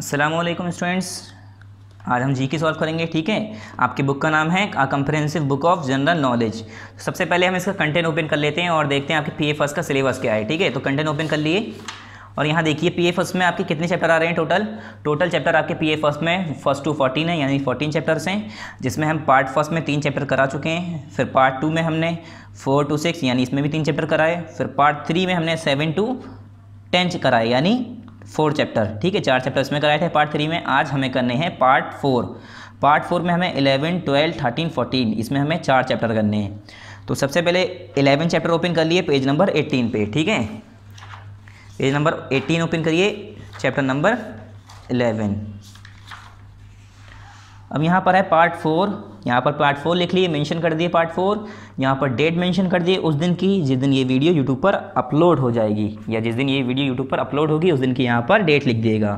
Aslam students आज हम जी के सॉल्व करेंगे ठीक है आपकी बुक का नाम है a comprehensive book of general knowledge सबसे पहले हम इसका कंटेंट ओपन कर लेते हैं और देखते हैं आपके पी एफ का सिलेबस क्या है ठीक है तो कंटेंट ओपन कर लिए और यहाँ देखिए पी एफ में आपके कितने चैप्टर आ रहे हैं टोटल टोटल चैप्टर आपके पी एफ में फर्स्ट टू फोर्टीन है यानी फोर्टीन चैप्टर्स हैं जिसमें हम पार्ट फर्स्ट में तीन चैप्टर करा चुके हैं फिर पार्ट टू में हमने फोर टू सिक्स यानी इसमें भी तीन चैप्टर कराए फिर पार्ट थ्री में हमने सेवन टू टेंथ कराए यानी फोर चैप्टर ठीक है चार चैप्टर इसमें कराए थे पार्ट थ्री में आज हमें करने हैं पार्ट फोर पार्ट फोर में हमें इलेवन ट्वेल्व थर्टीन फोर्टीन इसमें हमें चार चैप्टर करने हैं तो सबसे पहले इलेवन चैप्टर ओपन कर लिए पेज नंबर एटीन पे ठीक है पेज नंबर एटीन ओपन करिए चैप्टर नंबर इलेवन अब यहाँ पर है पार्ट फोर यहाँ पर पार्ट फोर लिख लिए मेंशन कर दिए पार्ट फोर यहाँ पर डेट मेंशन कर दिए उस दिन की जिस दिन ये वीडियो यूट्यूब पर अपलोड हो जाएगी या जिस दिन ये वीडियो यूट्यूब पर अपलोड होगी उस दिन की यहाँ पर डेट लिख दिएगा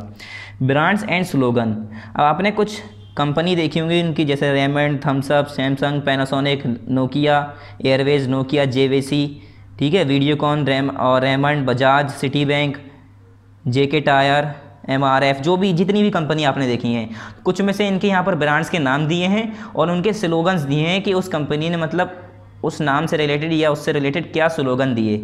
ब्रांड्स एंड स्लोगन अब आपने कुछ कंपनी देखी होंगी उनकी जैसे Raymond Thums Up Samsung Panasonic Nokia airways Nokia J ठीक है वीडियोकॉन रैम और Raymond Bajaj Citi bank J K tyre M R F जो भी जितनी भी कंपनी आपने देखी हैं कुछ में से इनके यहाँ पर ब्रांड्स के नाम दिए हैं और उनके स्लोगन्स दिए हैं कि उस कंपनी ने मतलब उस नाम से रिलेटेड या उससे रिलेटेड क्या स्लोगन दिए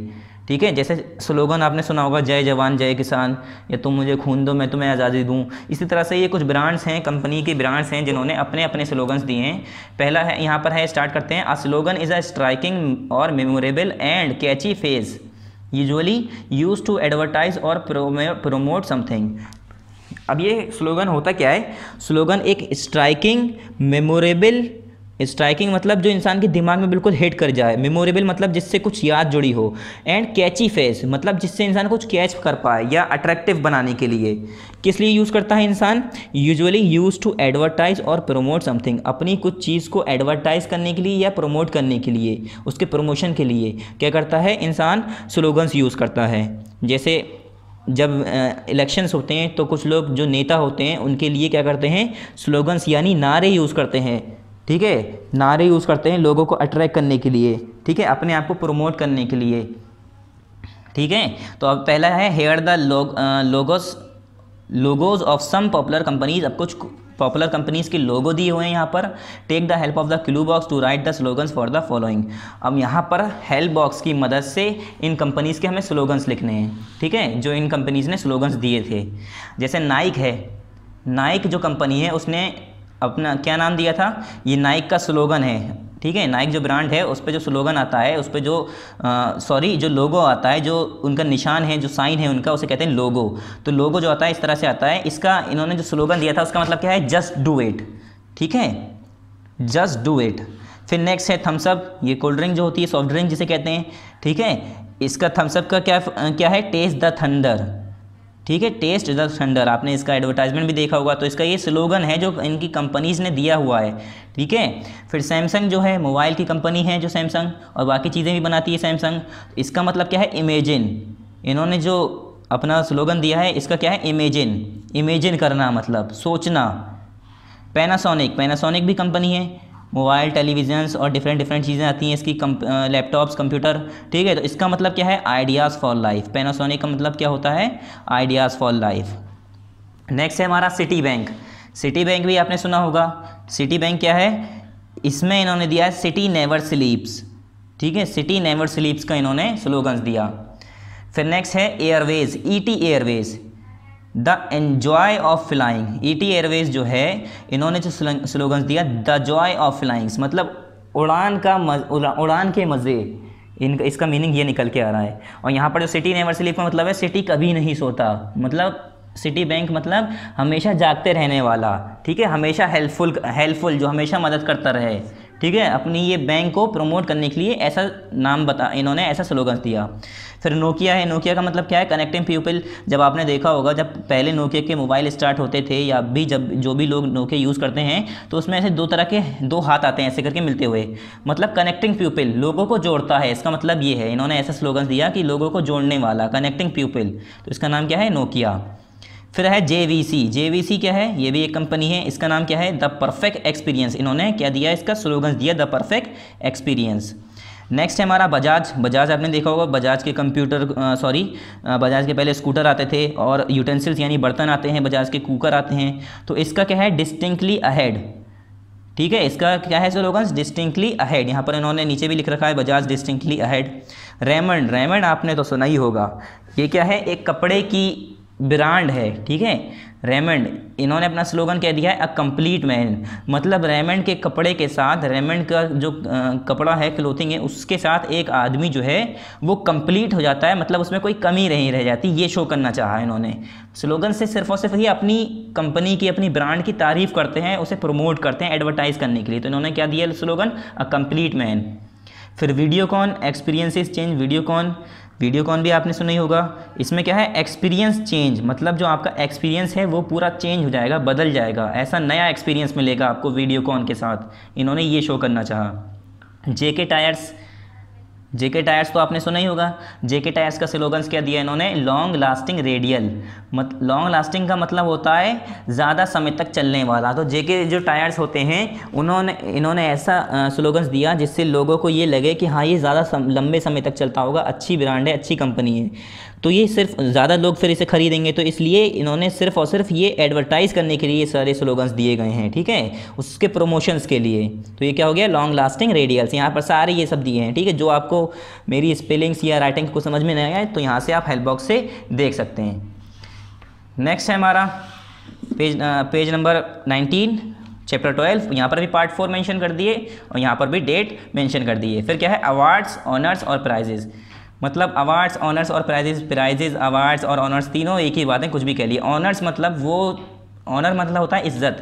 ठीक है जैसे स्लोगन आपने सुना होगा जय जवान जय किसान या तुम मुझे खून दो मैं तुम्हें आज़ादी दूँ इसी तरह से ये कुछ ब्रांड्स हैं कंपनी के ब्रांड्स हैं जिन्होंने अपने अपने स्लोगन्स दिए हैं पहला है यहाँ पर है स्टार्ट करते हैं uh slogan is a striking और memorable and catchy phrase usually used to advertise और प्रोमोट समथिंग अब ये स्लोगन होता क्या है स्लोगन एक स्ट्राइकिंग मेमोरेबल स्ट्राइकिंग मतलब जो इंसान के दिमाग में बिल्कुल हिट कर जाए मेमोरेबल मतलब जिससे कुछ याद जुड़ी हो एंड कैची फेस मतलब जिससे इंसान कुछ कैच कर पाए या अट्रैक्टिव बनाने के लिए किस लिए यूज़ करता है इंसान यूजुअली यूज टू एडवर्टाइज और प्रोमोट समथिंग अपनी कुछ चीज़ को एडवर्टाइज करने के लिए या प्रोमोट करने के लिए उसके प्रमोशन के लिए क्या करता है इंसान स्लोगन्स यूज़ करता है जैसे जब इलेक्शंस होते हैं तो कुछ लोग जो नेता होते हैं उनके लिए क्या करते हैं स्लोगन्स यानी नारे यूज़ करते हैं ठीक है नारे यूज़ करते हैं लोगों को अट्रैक्ट करने के लिए ठीक है अपने आप को प्रमोट करने के लिए ठीक है तो अब पहला है here the logo logos logos of some popular companies अब कुछ पॉपुलर कंपनीज़ के लोगो दिए हुए हैं यहाँ पर take the help of the clue box to write the slogans for the following अब यहाँ पर हेल्प बॉक्स की मदद से इन कंपनीज़ के हमें स्लोगन्स लिखने हैं ठीक है जो इन कंपनीज़ ने स्लोगन्स दिए थे जैसे नाइक है नाइक जो कंपनी है उसने अपना क्या नाम दिया था ये नाइक का स्लोगन है ठीक है नाइक जो ब्रांड है उस पर जो स्लोगन आता है उस पर जो सॉरी जो लोगो आता है जो उनका निशान है जो साइन है उनका उसे कहते हैं लोगो तो लोगो जो आता है इस तरह से आता है इसका इन्होंने जो स्लोगन दिया था उसका मतलब क्या है जस्ट डू इट ठीक है जस्ट डू इट फिर नेक्स्ट है थम्सअप ये कोल्ड ड्रिंक जो होती है सॉफ्ट ड्रिंक जिसे कहते हैं ठीक है इसका थम्सअप का क्या क्या है टेस्ट द थंडर ठीक है टेस्ट द थंडर आपने इसका एडवर्टाइजमेंट भी देखा होगा तो इसका ये स्लोगन है जो इनकी कंपनीज ने दिया हुआ है ठीक है फिर सैमसंग जो है मोबाइल की कंपनी है जो सैमसंग और बाकी चीज़ें भी बनाती है सैमसंग इसका मतलब क्या है इमेजिन इन्होंने जो अपना स्लोगन दिया है इसका क्या है इमेजिन इमेजिन करना मतलब सोचना पैनासोनिक पैनासोनिक भी कंपनी है मोबाइल टेलीविजन्स और डिफरेंट डिफरेंट चीज़ें आती हैं इसकी कम, लैपटॉप्स कंप्यूटर ठीक है तो इसका मतलब क्या है आइडियाज़ फॉर लाइफ पैनासोनिक का मतलब क्या होता है आइडियाज़ फॉर लाइफ नेक्स्ट है हमारा सिटी बैंक सिटी बैंक भी आपने सुना होगा सिटी बैंक क्या है इसमें इन्होंने दिया है सिटी नेवर स्लीप्स ठीक है सिटी नेवर स्लीप्स का इन्होंने स्लोगन्स दिया फिर नेक्स्ट है airways ET airways the enjoy of flying E T airways जो है इन्होंने जो स्लोगन्स दिया द जॉय ऑफ फ्लाइंग्स मतलब उड़ान का मज, उड़ान के मज़े इनका इसका मीनिंग ये निकल के आ रहा है और यहाँ पर जो सिटी नेवर स्लीप का मतलब है सिटी कभी नहीं सोता मतलब सिटी बैंक मतलब हमेशा जागते रहने वाला ठीक है हमेशा हेल्पफुल हेल्पफुल जो हमेशा मदद करता रहे ठीक है अपनी ये बैंक को प्रमोट करने के लिए ऐसा नाम बता इन्होंने ऐसा स्लोगन दिया फिर नोकिया है नोकिया का मतलब क्या है कनेक्टिंग पीपल जब आपने देखा होगा जब पहले नोकिया के मोबाइल स्टार्ट होते थे या भी जब जो भी लोग नोकिया यूज़ करते हैं तो उसमें ऐसे दो तरह के दो हाथ आते हैं ऐसे करके मिलते हुए मतलब कनेक्टिंग पीपल लोगों को जोड़ता है इसका मतलब ये है इन्होंने ऐसा स्लोगन दिया कि लोगों को जोड़ने वाला कनेक्टिंग पीपल तो इसका नाम क्या है नोकिया फिर है वी सी क्या है ये भी एक कंपनी है इसका नाम क्या है द परफेक्ट एक्सपीरियंस इन्होंने क्या दिया इसका स्लोगन्स दिया द परफेक्ट एक्सपीरियंस नेक्स्ट है हमारा बजाज बजाज आपने देखा होगा बजाज के कंप्यूटर सॉरी बजाज के पहले स्कूटर आते थे और यूटेंसिल्स यानी बर्तन आते हैं बजाज के कुकर आते हैं तो इसका क्या है डिस्टिंक्टली अहेड ठीक है इसका क्या है स्लोगन्स डिस्टिंक्टली अहेड यहाँ पर इन्होंने नीचे भी लिख रखा है Bajaj distinctly ahead Raymond Raymond आपने तो सुना ही होगा ये क्या है एक कपड़े की ब्रांड है ठीक है रेमंड इन्होंने अपना स्लोगन कह दिया है अ कंप्लीट मैन मतलब रेमंड के कपड़े के साथ रेमंड का जो कपड़ा है क्लोथिंग है उसके साथ एक आदमी जो है वो कंप्लीट हो जाता है मतलब उसमें कोई कमी नहीं रह जाती ये शो करना चाहा इन्होंने स्लोगन से सिर्फ और सिर्फ ही अपनी कंपनी की अपनी ब्रांड की तारीफ करते हैं उसे प्रमोट करते हैं एडवर्टाइज़ करने के लिए तो इन्होंने क्या दिया स्लोगन अ कम्प्लीट मैन फिर Videocon experiences change Videocon Videocon भी आपने सुना ही होगा इसमें क्या है एक्सपीरियंस चेंज मतलब जो आपका एक्सपीरियंस है वो पूरा चेंज हो जाएगा बदल जाएगा ऐसा नया एक्सपीरियंस मिलेगा आपको वीडियो कॉन के साथ इन्होंने ये शो करना चाहा जेके टायर्स जेके टायर्स तो आपने सुना ही होगा जेके टायर्स का स्लोगन्स क्या दिया इन्होंने लॉन्ग लास्टिंग रेडियल मत लॉन्ग लास्टिंग का मतलब होता है ज़्यादा समय तक चलने वाला तो जेके जो टायर्स होते हैं उन्होंने इन्होंने ऐसा स्लोगन्स दिया जिससे लोगों को ये लगे कि हाँ ये ज़्यादा सम, लंबे समय तक चलता होगा अच्छी ब्रांड है अच्छी कंपनी है तो ये सिर्फ ज़्यादा लोग फिर इसे खरीदेंगे तो इसलिए इन्होंने सिर्फ और सिर्फ ये एडवर्टाइज़ करने के लिए सारे स्लोगन्स दिए गए हैं ठीक है उसके प्रोमोशंस के लिए तो ये क्या हो गया लॉन्ग लास्टिंग रेडियल्स यहाँ पर सारे ये सब दिए हैं ठीक है जो आपको मेरी स्पेलिंग्स या राइटिंग को समझ में नहीं आए तो यहाँ से आप हेल्प बॉक्स से देख सकते हैं नेक्स्ट है हमारा page page number nineteen chapter twelve यहाँ पर भी पार्ट फोर मेंशन कर दिए और यहाँ पर भी डेट मेंशन कर दिए फिर क्या है अवार्ड्स ऑनर्स और प्राइजेज़ मतलब अवार्ड्स ऑनर्स और प्राइजेज प्राइजेज अवार्ड्स और ऑनर्स तीनों एक ही बात है कुछ भी कह लिए ऑनर्स मतलब वो ऑनर मतलब होता है इज्जत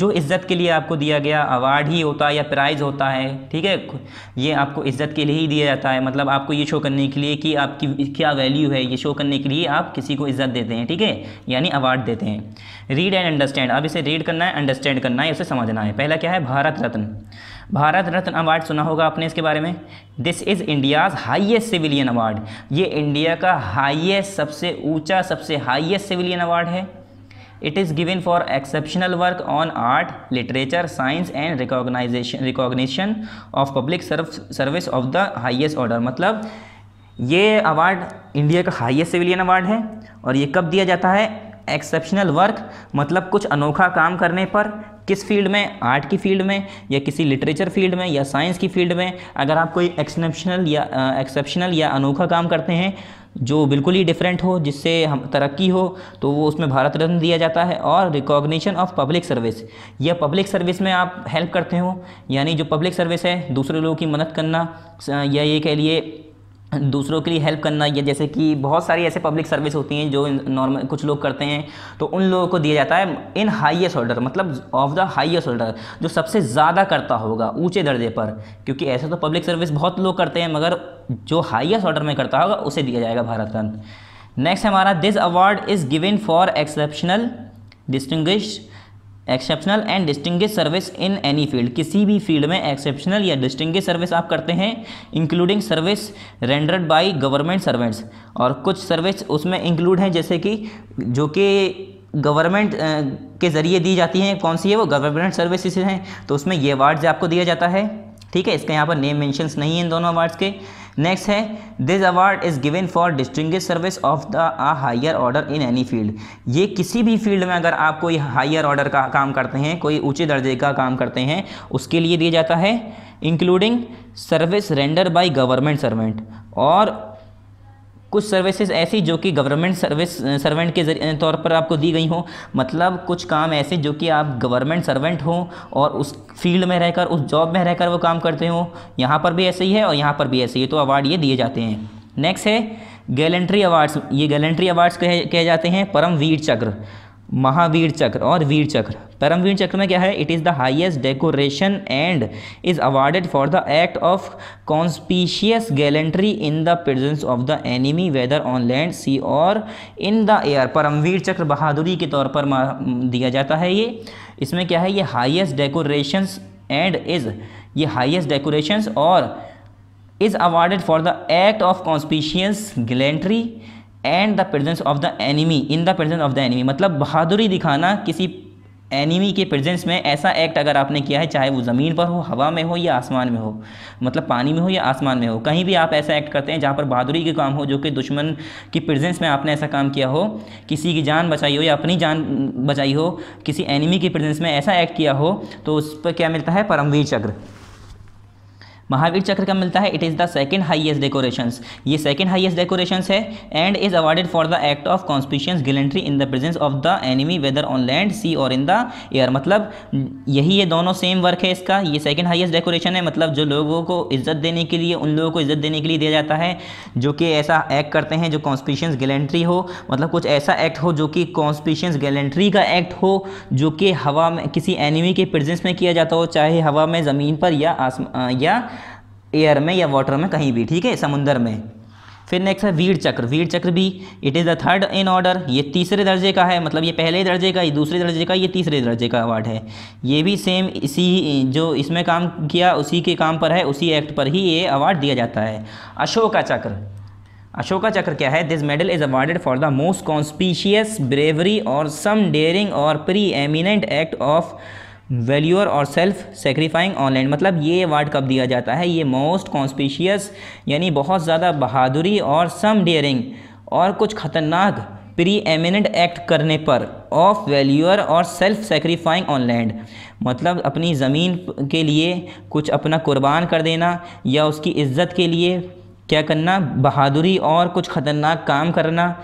जो इज्जत के लिए आपको दिया गया अवार्ड ही होता है या प्राइज़ होता है ठीक है ये आपको इज्जत के लिए ही दिया जाता है मतलब आपको ये शो करने के लिए कि आपकी क्या वैल्यू है ये शो करने के लिए आप किसी को इज्जत देते हैं ठीक है यानी अवार्ड देते हैं रीड एंड अंडरस्टैंड अब इसे रीड करना है अंडरस्टैंड करना है उसे समझना है पहला क्या है भारत रत्न भारत रत्न अवार्ड सुना होगा आपने इसके बारे में this is India's highest civilian award ये इंडिया का हाइएस्ट सबसे ऊंचा सबसे हाइएस्ट सिविलियन अवार्ड है it is given for exceptional work on art literature science and recognization recognition of public service of the highest order मतलब ये award India का highest civilian award है और ये कब दिया जाता है एक्सेप्शनल वर्क मतलब कुछ अनोखा काम करने पर किस फील्ड में आर्ट की फील्ड में या किसी लिटरेचर फील्ड में या साइंस की फील्ड में अगर आप कोई एक्सेप्शनल या एक्सेप्शनल या अनोखा काम करते हैं जो बिल्कुल ही डिफरेंट हो जिससे हम तरक्की हो तो वो उसमें भारत रत्न दिया जाता है और रिकॉग्निशन ऑफ पब्लिक सर्विस या पब्लिक सर्विस में आप हेल्प करते हो यानी जो पब्लिक सर्विस है दूसरे लोगों की मदद करना या ये कह लिए दूसरों के लिए हेल्प करना या जैसे कि बहुत सारी ऐसे पब्लिक सर्विस होती हैं जो नॉर्मल कुछ लोग करते हैं तो उन लोगों को दिया जाता है इन हाइएस्ट ऑर्डर मतलब ऑफ द हाइएस्ट ऑर्डर जो सबसे ज़्यादा करता होगा ऊंचे दर्जे पर क्योंकि ऐसे तो पब्लिक सर्विस बहुत लोग करते हैं मगर जो हाइएस्ट ऑर्डर में करता होगा उसे दिया जाएगा भारत रत्न नेक्स्ट हमारा this award is given for exceptional distinguish exceptional and distinguished service in any field किसी भी फील्ड में एक्सेप्शनल या डिस्टिंग सर्विस आप करते हैं including service rendered by government servants और कुछ सर्विस उसमें इंक्लूड हैं जैसे कि जो कि गवर्नमेंट के ज़रिए दी जाती हैं कौन सी है वो गवर्नमेंट सर्विसेज हैं तो उसमें ये अवार्ड्स आपको दिया जाता है ठीक है इसका यहाँ पर नेम मेंशंस नहीं है इन दोनों अवार्ड्स के नेक्स्ट है this award is given for distinguished service of the uh higher order in any field ये किसी भी फील्ड में अगर आप कोई हायर ऑर्डर का काम करते हैं कोई ऊँचे दर्जे का काम करते हैं उसके लिए दिया जाता है including service render by government servant और कुछ सर्विसेज ऐसी जो कि गवर्नमेंट सर्विस सर्वेंट के तौर पर आपको दी गई हों मतलब कुछ काम ऐसे जो कि आप गवर्नमेंट सर्वेंट हो और उस फील्ड में रहकर उस जॉब में रहकर वो काम करते हो यहाँ पर भी ऐसे ही है और यहाँ पर भी ऐसे ही है तो अवार्ड ये दिए जाते हैं नेक्स्ट है गैलेंट्री अवार्ड्स ये गैलेंट्री अवार्ड्स कहे कहे जाते हैं परमवीर चक्र महावीर चक्र और वीर चक्र परमवीर चक्र में क्या है it is the highest decoration and is awarded for the act of conspicuous gallantry in the presence of the enemy whether on land sea और इन द एयर परमवीर चक्र बहादुरी के तौर पर दिया जाता है ये इसमें क्या है ये हाइएस्ट डेकोरेशंस एंड इज़ ये हाइएस्ट डेकोरेशंस और is awarded for the act of conspicuous gallantry and the presence of the enemy in the presence of the enemy मतलब बहादुरी दिखाना किसी एनिमी के प्रेजेंस में ऐसा एक्ट अगर आपने किया है चाहे वो ज़मीन पर हो हवा में हो या आसमान में हो मतलब पानी में हो या आसमान में हो कहीं भी आप ऐसा एक्ट करते हैं जहाँ पर बहादुरी के काम हो जो कि दुश्मन की प्रेजेंस में आपने ऐसा काम किया हो किसी की जान बचाई हो या अपनी जान बचाई हो किसी एनिमी के प्रेजेंस में ऐसा एक्ट किया हो तो उस पर क्या मिलता है परमवीर चक्र महावीर चक्र का मिलता है it is the second highest decoration ये सेकेंड हाईएस्ट डेकोरेशंस है and is awarded for the act of conspicuous gallantry in the presence of the enemy whether on land sea और इन द एयर मतलब यही ये दोनों same work है इसका ये सेकंड हाईएस्ट डेकोरेशन है मतलब जो लोगों को इज्जत देने के लिए उन लोगों को इज्जत देने के लिए दिया जाता है जो कि ऐसा एक्ट करते हैं जो कॉन्स्पिशियंस गैलेंट्री हो मतलब कुछ ऐसा एक्ट हो जो कि कॉन्स्पिशियंस गैलेंट्री का एक्ट हो जो कि हवा में किसी एनिमी के प्रेजेंस में किया जाता हो चाहे हवा में ज़मीन पर या आसमान या एयर में या वाटर में कहीं भी ठीक है समुंदर में फिर नेक्स्ट है वीर चक्र वीर चक्र भी it is the third in order ये तीसरे दर्जे का है मतलब ये पहले दर्जे का ये दूसरे दर्जे का ये तीसरे दर्जे का अवार्ड है ये भी सेम इसी जो इसमें काम किया उसी के काम पर है उसी एक्ट पर ही ये अवार्ड दिया जाता है अशोका चक्र अशोका चक्र क्या है this medal is awarded for the most conspicuous bravery और सम डेयरिंग और preeminent act of valour और सेल्फ सेक्रीफाइंग ऑनलाइन मतलब ये अवार्ड कब दिया जाता है ये मोस्ट कॉन्स्पिशियस यानी बहुत ज़्यादा बहादुरी और सम डेयरिंग और कुछ खतरनाक प्री एमिनेंट एक्ट करने पर ऑफ वैल्यूअर और सेल्फ सेक्रीफाइंग ऑन लैंड मतलब अपनी ज़मीन के लिए कुछ अपना कुर्बान कर देना या उसकी इज्जत के लिए क्या करना बहादुरी और कुछ ख़तरनाक काम करना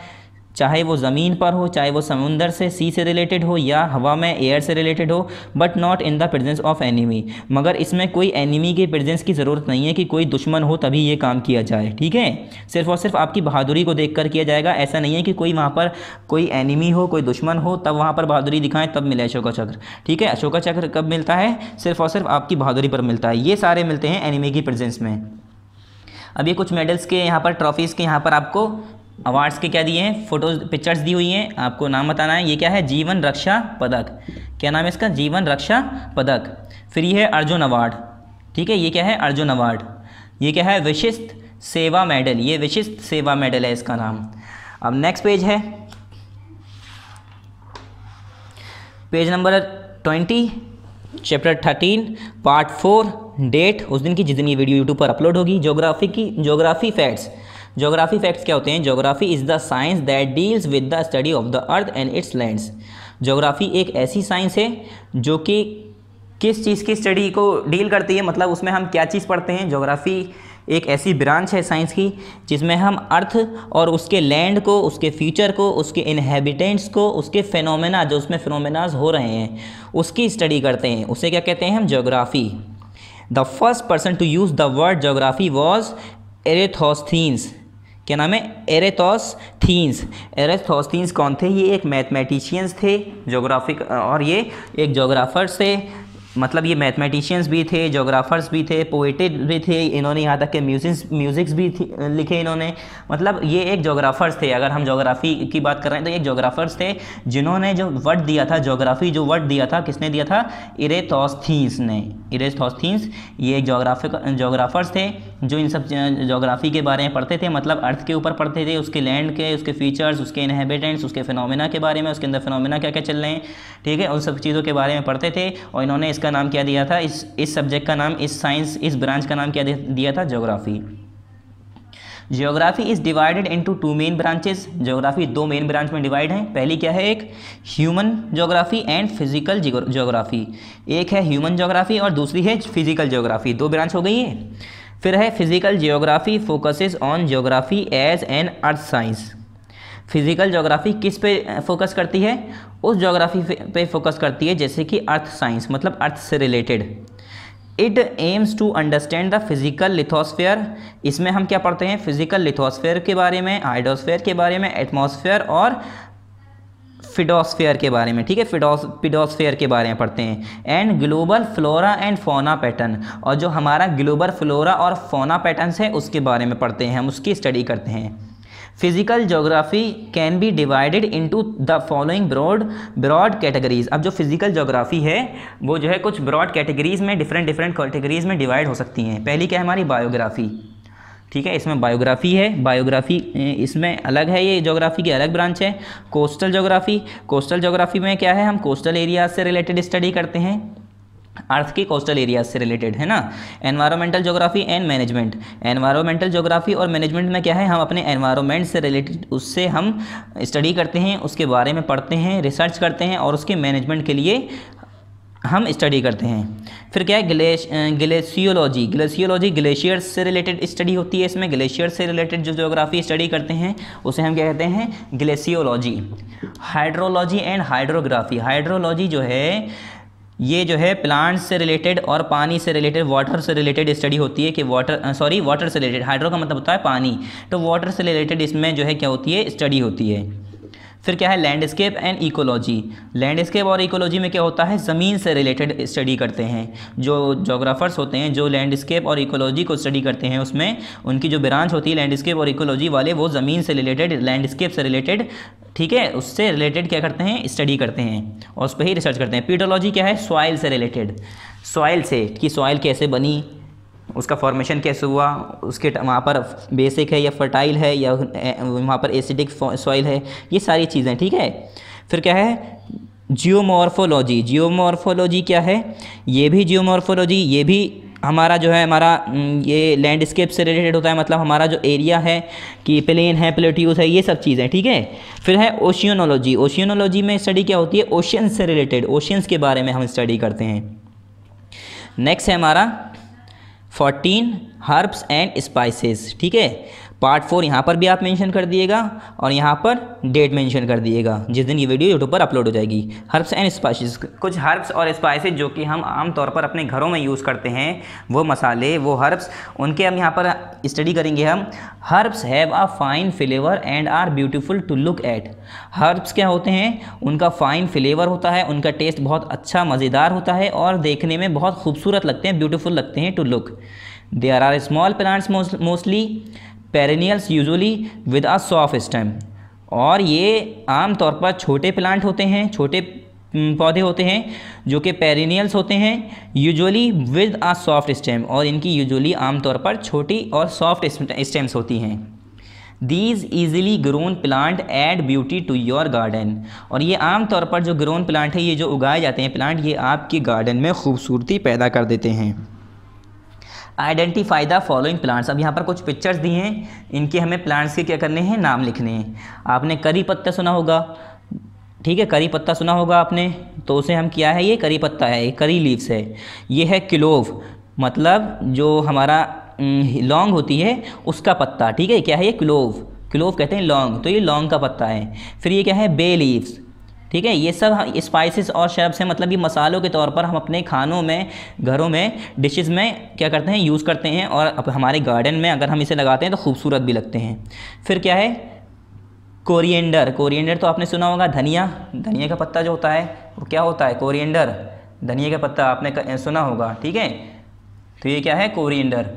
चाहे वो ज़मीन पर हो चाहे वो समुंदर से सी से रिलेटेड हो या हवा में एयर से रिलेटेड हो but not in the presence of enemy मगर इसमें कोई एनिमी के प्रेजेंस की ज़रूरत नहीं है कि कोई दुश्मन हो तभी ये काम किया जाए ठीक है सिर्फ और सिर्फ आपकी बहादुरी को देख कर किया जाएगा ऐसा नहीं है कि कोई वहाँ पर कोई एनिमी हो कोई दुश्मन हो तब वहाँ पर बहादुरी दिखाएं तब मिले अशोका चक्र ठीक है अशोका चक्र कब मिलता है सिर्फ और सिर्फ आपकी बहादुरी पर मिलता है ये सारे मिलते हैं एनिमी की प्रेजेंस में अब ये कुछ मेडल्स के यहाँ पर ट्रॉफीज़ के यहाँ पर आपको अवार्ड्स के क्या दिए हैं फोटोज पिक्चर्स दी हुई हैं आपको नाम बताना है ये क्या है जीवन रक्षा पदक क्या नाम है इसका जीवन रक्षा पदक फिर ये है अर्जुन अवार्ड ठीक है ये क्या है अर्जुन अवार्ड ये क्या है विशिष्ट सेवा मेडल ये विशिष्ट सेवा मेडल है इसका नाम अब नेक्स्ट पेज है page number twenty chapter thirteen part four date उस दिन की जिस दिन ये वीडियो यूट्यूब पर अपलोड होगी जोग्राफी की जोग्राफी फैक्ट्स जोग्राफी फैक्ट्स क्या होते हैं geography is the science that deals with the study of the earth and its lands geography एक ऐसी साइंस है जो कि किस चीज़ की स्टडी को डील करती है मतलब उसमें हम क्या चीज़ पढ़ते हैं जोग्राफी एक ऐसी ब्रांच है साइंस की जिसमें हम अर्थ और उसके लैंड को उसके फ्यूचर को उसके इनहेबिटेंट्स को उसके फेनोमेना जो उसमें फिनोमेनाज हो रहे हैं उसकी स्टडी करते हैं उसे क्या कहते हैं हम geography the first person to use the word geography was Eratosthenes क्या नाम है एरेथोस थीन्स एरेथोस थीन्स कौन थे ये एक मैथमेटिशियंस थे जोग्राफिक और ये एक जोग्राफर्स थे मतलब ये मैथमेटिशियंस भी थे जोग्राफर्स भी थे पोइटेड भी थे इन्होंने यहाँ तक के म्यूजिक्स म्यूजिक्स भी लिखे इन्होंने मतलब ये एक जोग्राफर्स थे अगर हम जोग्राफ़ी की बात कर रहे हैं तो एक जोग्राफर्स थे जिन्होंने जो वर्ड दिया था जोग्राफ़ी जो वर्ड दिया था किसने दिया था इरेथॉस्थीन्स ने इरेथॉस्थीन्स ये एक जोग्राफिक जोग्राफर्स थे जो इन सब जोग्राफ़ी के बारे में पढ़ते थे मतलब अर्थ के ऊपर पढ़ते थे उसके लैंड के उसके फीचर्स उसके इनहेबिटेंट्स उसके फिनोमेना के बारे में उसके अंदर फिनोमेना क्या क्या चल रहे हैं ठीक है उन सब चीज़ों के बारे में पढ़ते थे और इन्होंने इसका नाम क्या दिया था इस इस सब्जेक्ट का नाम इस साइंस इस ब्रांच का नाम क्या दिया था geography geography is divided into two main branches geography दो मेन ब्रांच में डिवाइड हैं पहली क्या है एक human geography and physical geography एक है ह्यूमन जोग्राफी और दूसरी है फिजिकल जोग्राफी दो ब्रांच हो गई है फिर है physical geography focuses on geography as an earth science physical geography किस पे फोकस करती है उस जोग्राफी पे फोकस करती है जैसे कि अर्थ साइंस मतलब अर्थ से related it aims to understand the physical lithosphere इसमें हम क्या पढ़ते हैं फिजिकल लिथोस्फेयर के बारे में हाइड्रोस्फेयर के बारे में एटमॉस्फेयर और फिडोसफेयर के बारे में ठीक है फिडोस फिडोसफेयर के बारे में पढ़ते हैं and global flora and fauna pattern और जो हमारा ग्लोबल फ्लोरा और फोना पैटर्न है उसके बारे में पढ़ते हैं हम उसकी स्टडी करते हैं physical geography can be divided into the following broad broad categories अब जो फिजिकल जोग्राफी है वो जो है कुछ ब्रॉड कैटेगरीज में डिफरेंट डिफरेंट कैटेगरीज में डिवाइड हो सकती हैं पहली क्या है हमारी बायोग्राफी ठीक है इसमें बायोग्राफी है बायोग्राफी इसमें अलग है ये जोग्राफी की अलग ब्रांच है कोस्टल जोग्राफी कोस्टल जोग्राफी में क्या है हम कोस्टल एरिया से रिलेटेड स्टडी करते हैं अर्थ के कोस्टल एरियाज से रिलेटेड है ना environmental geography and management environmental geography और मैनेजमेंट में क्या है हम अपने एनवायरमेंट से रिलेटेड उससे हम स्टडी करते हैं उसके बारे में पढ़ते हैं रिसर्च करते हैं और उसके मैनेजमेंट के लिए हम स्टडी करते हैं फिर क्या है ग्लेश ग्लेशियोलॉजी ग्लेशियोलॉजी ग्लेशियर्स से रिलेटेड स्टडी होती है इसमें ग्लेशियर से रिलेटेड जो जोग्राफी स्टडी करते हैं उसे हम क्या कहते हैं glaciology hydrology and hydrography hydrology जो है ये जो है प्लांट्स से रिलेटेड और पानी से रिलेटेड वाटर से रिलेटेड स्टडी होती है कि वाटर सॉरी वाटर से रिलेटेड हाइड्रो का मतलब होता है पानी तो वाटर से रिलेटेड इसमें जो है क्या होती है स्टडी होती है फिर क्या है लैंडस्केप एंड इकोलॉजी लैंडस्केप और इकोलॉजी में क्या होता है ज़मीन से रिलेटेड स्टडी करते हैं जो जोग्राफर्स होते हैं जो लैंडस्केप और इकोलॉजी को स्टडी करते हैं उसमें उनकी जो ब्रांच होती है लैंडस्केप और इकोलॉजी वाले वो ज़मीन से रिलेटेड लैंडस्केप से रिलेटेड ठीक है उससे रिलेटेड क्या करते हैं स्टडी करते हैं और उस पर ही रिसर्च करते हैं पीडोलॉजी क्या है सॉइल से रिलेटेड सॉइल से कि सॉइल कैसे बनी उसका फॉर्मेशन कैसे हुआ उसके वहाँ पर बेसिक है या फर्टाइल है या वहाँ पर एसिडिक सॉइल है ये सारी चीज़ें ठीक है फिर क्या है जियोमॉर्फोलॉजी जियोमॉर्फोलॉजी क्या है ये भी जियोमॉर्फोलॉजी ये भी हमारा जो है हमारा ये लैंडस्केप से रिलेटेड होता है मतलब हमारा जो एरिया है कि प्लेन है प्लेट्यूज है ये सब चीज़ें ठीक है फिर है ओशियोनोलॉजी ओशियोनोलॉजी में स्टडी क्या होती है ओशियंस से रिलेटेड ओशियंस के बारे में हम स्टडी करते हैं नेक्स्ट है हमारा फोर्टीन हर्ब्स एंड स्पाइसेस ठीक है पार्ट फोर यहाँ पर भी आप मेंशन कर दिएगा और यहाँ पर डेट मेंशन कर दिएगा जिस दिन ये वीडियो यूट्यूब पर अपलोड हो जाएगी हर्ब्स एंड स्पाइसेस कुछ हर्ब्स और स्पाइसेस जो कि हम आमतौर पर अपने घरों में यूज़ करते हैं वो मसाले वो हर्ब्स उनके हम यहाँ पर स्टडी करेंगे हम herbs have a fine flavour and are beautiful to look at herbs क्या होते हैं उनका फाइन फ्लेवर होता है उनका टेस्ट बहुत अच्छा मज़ेदार होता है और देखने में बहुत खूबसूरत लगते हैं ब्यूटिफुल लगते हैं to look there are small plants mostly perennials usually with a soft stem और ये आम तौर पर छोटे प्लांट होते हैं छोटे पौधे होते हैं जो कि पेरेनियल्स होते हैं usually with a soft stem और इनकी यूजुअली आमतौर पर छोटी और सॉफ्ट स्टेम्स होती हैं these easily grown plant add beauty to your garden और ये आमतौर पर जो ग्रोन प्लांट है ये जो उगाए जाते हैं प्लांट ये आपके गार्डन में खूबसूरती पैदा कर देते हैं आइडेंटिफाई द फॉलोइंग प्लांट्स अब यहाँ पर कुछ पिक्चर्स दिए हैं इनके हमें प्लांट्स के क्या करने हैं नाम लिखने हैं आपने करी पत्ता सुना होगा ठीक है करी पत्ता सुना होगा आपने तो उसे हम क्या है ये करी पत्ता है ये करी लीव्स है ये है क्लोव मतलब जो हमारा लौंग होती है उसका पत्ता ठीक है क्या है ये क्लोव क्लोव कहते हैं लौंग तो ये लौंग का पत्ता है फिर ये क्या है बे लीव्स ठीक है ये सब स्पाइसेस और शर्ब्स हैं मतलब ये मसालों के तौर पर हम अपने खानों में घरों में डिशेस में क्या करते हैं यूज़ करते हैं और हमारे गार्डन में अगर हम इसे लगाते हैं तो खूबसूरत भी लगते हैं फिर क्या है कोरिएंडर कोरिएंडर तो आपने सुना होगा धनिया धनिया का पत्ता जो होता है वो क्या होता है कोरिएंडर धनिया का पत्ता आपने सुना होगा ठीक है तो ये क्या है कोरिएंडर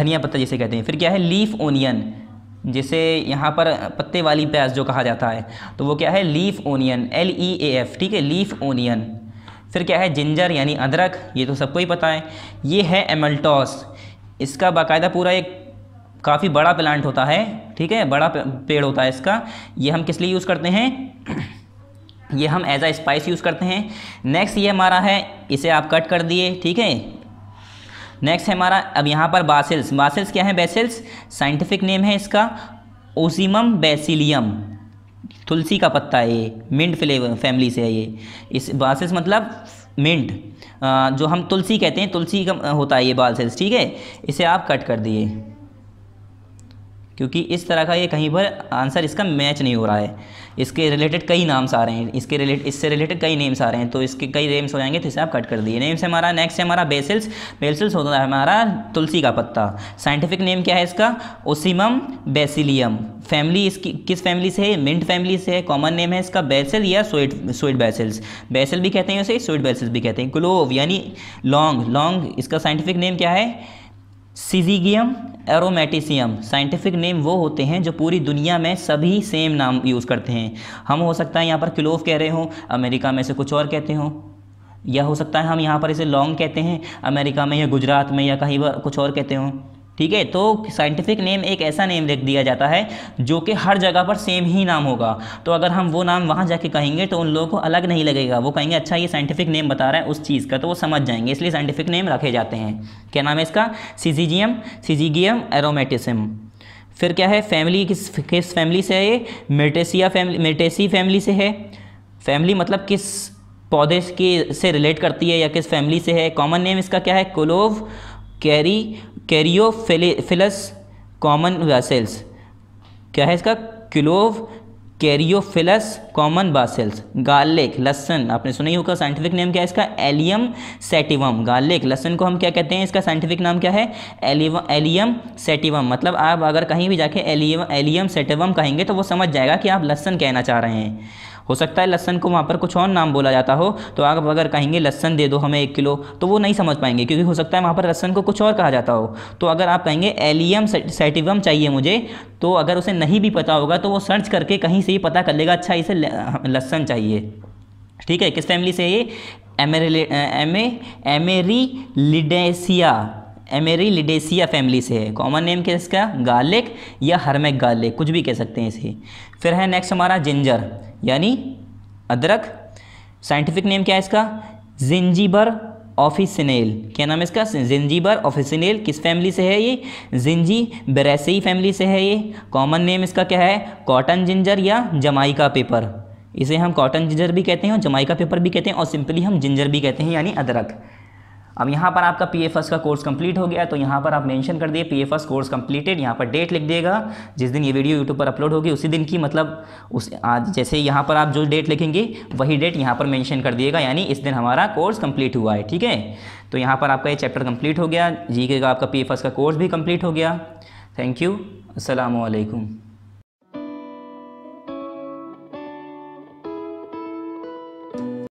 धनिया पत्ता जिसे कहते हैं फिर क्या है लीफ ओनियन जिसे यहाँ पर पत्ते वाली प्याज जो कहा जाता है तो वो क्या है leaf onion L E A F ठीक है लीफ ओनियन फिर क्या है जिंजर यानी अदरक ये तो सबको ही पता है ये है एमल्टॉस इसका बाकायदा पूरा एक काफ़ी बड़ा प्लांट होता है ठीक है बड़ा पेड़ होता है इसका ये हम किस लिए यूज़ करते हैं ये हम एज आ स्पाइस यूज़ करते हैं नेक्स्ट ये हमारा है इसे आप कट कर दिए ठीक है नेक्स्ट है हमारा अब यहाँ पर बासिल्स बासिल्स क्या है बेसिल्स साइंटिफिक नेम है इसका ओसीमम बेसिलियम तुलसी का पत्ता है ये मिंट फ्लेवर फैमिली से है ये इस बासिल्स मतलब मिंट जो हम तुलसी कहते हैं तुलसी का होता है ये बासिल्स ठीक है इसे आप कट कर दिए क्योंकि इस तरह का ये कहीं पर आंसर इसका मैच नहीं हो रहा है इसके रिलेटेड कई नाम्स आ रहे हैं इसके रिलेट इससे रिलेटेड कई नेम्स आ रहे हैं तो इसके कई नेम्स हो जाएंगे तो इसे आप कट कर दिए नेम्स हमारा नेक्स्ट है हमारा बेसिल्स बेसिल्स होता है हमारा तुलसी का पत्ता साइंटिफिक नेम क्या है इसका ओसिमम बेसिलियम फैमिली इसकी किस फैमिली से है मिंट फैमिली से है कॉमन नेम है इसका बेसिल या स्वीट स्वीट बेसिल्स बेसिल भी कहते हैं उसे स्वीट बेसिल्स भी कहते हैं ग्लोव यानी लॉन्ग लॉन्ग इसका साइंटिफिक नेम क्या है सिजिगियम एरोमेटिसियम साइंटिफिक नेम वो होते हैं जो पूरी दुनिया में सभी सेम नाम यूज़ करते हैं हम हो सकता है यहाँ पर क्लोव कह रहे हों अमेरिका में से कुछ और कहते हों या हो सकता है हम यहाँ पर इसे लॉन्ग कहते हैं अमेरिका में या गुजरात में या कहीं पर कुछ और कहते हों ठीक है तो साइंटिफिक नेम एक ऐसा नेम रख दिया जाता है जो कि हर जगह पर सेम ही नाम होगा तो अगर हम वो नाम वहाँ जाके कहेंगे तो उन लोगों को अलग नहीं लगेगा वो कहेंगे अच्छा ये साइंटिफिक नेम बता रहा है उस चीज़ का तो वो समझ जाएंगे इसलिए साइंटिफिक नेम रखे जाते हैं क्या नाम है इसका सीजीजीएम सीजीगियम एरोमेटिसम फिर क्या है फैमिली किस किस फैमिली से है ये मिर्टेसिया फैमिली मिर्टेसी फैमिली से है फैमिली मतलब किस पौधे के से रिलेट करती है या किस फैमिली से है कॉमन नेम इसका क्या है कोलोव कैरी कैरियोफिलस कॉमन वासेल्स क्या है इसका क्लोव कैरियोफिलस कॉमन बासेल्स गार्लिक लहसन आपने सुना ही होगा साइंटिफिक नेम क्या है इसका एलियम सेटिवम गार्लिक लहसन को हम क्या कहते हैं इसका साइंटिफिक नाम क्या है एलियम सेटिवम मतलब आप अगर कहीं भी जाके एलियम एलियम सेटिवम कहेंगे तो वो समझ जाएगा कि आप लहसन कहना चाह रहे हैं हो सकता है लहसन को वहाँ पर कुछ और नाम बोला जाता हो तो आप अगर कहेंगे लहसन दे दो हमें एक किलो तो वो नहीं समझ पाएंगे क्योंकि हो सकता है वहाँ पर लहसन को कुछ और कहा जाता हो तो अगर आप कहेंगे एलियम सेटिवम चाहिए मुझे तो अगर उसे नहीं भी पता होगा तो वो सर्च करके कहीं से ही पता कर लेगा अच्छा इसे लहसन चाहिए ठीक है किस फैमिली से ये लिडेसिया लिडेसिया फैमिली से है कॉमन नेम क्या इसका गार्लिक या हरमेक गार्लिक कुछ भी कह सकते हैं इसे फिर है नेक्स्ट हमारा जिंजर यानी अदरक साइंटिफिक नेम क्या है इसका जिंजीबर ऑफिसनेल क्या नाम है इसका जिंजीबर ऑफिसनेल किस फैमिली से है ये जिंजी बेरेसी फैमिली से है ये कॉमन नेम इसका क्या है कॉटन जिंजर या जमाइका पेपर इसे हम कॉटन जिंजर भी कहते हैं और जमाइका पेपर भी कहते हैं और सिंपली हम जिंजर भी कहते हैं यानी अदरक अब यहाँ पर आपका पी का कोर्स कंप्लीट हो गया तो यहाँ पर आप मेंशन कर दिए पी कोर्स कंप्लीटेड यहाँ पर डेट लिख दिएगा जिस दिन ये वीडियो यूट्यूब पर अपलोड होगी उसी दिन की मतलब उस आज जैसे यहाँ पर आप जो डेट लिखेंगे वही डेट यहाँ पर मैंशन कर दिएगा यानी इस दिन हमारा कोर्स कंप्लीट हुआ है ठीक है तो यहाँ पर आपका ये चैप्टर कम्प्लीट हो गया जी का आपका पी का कोर्स भी कम्प्लीट हो गया थैंक यू असलकुम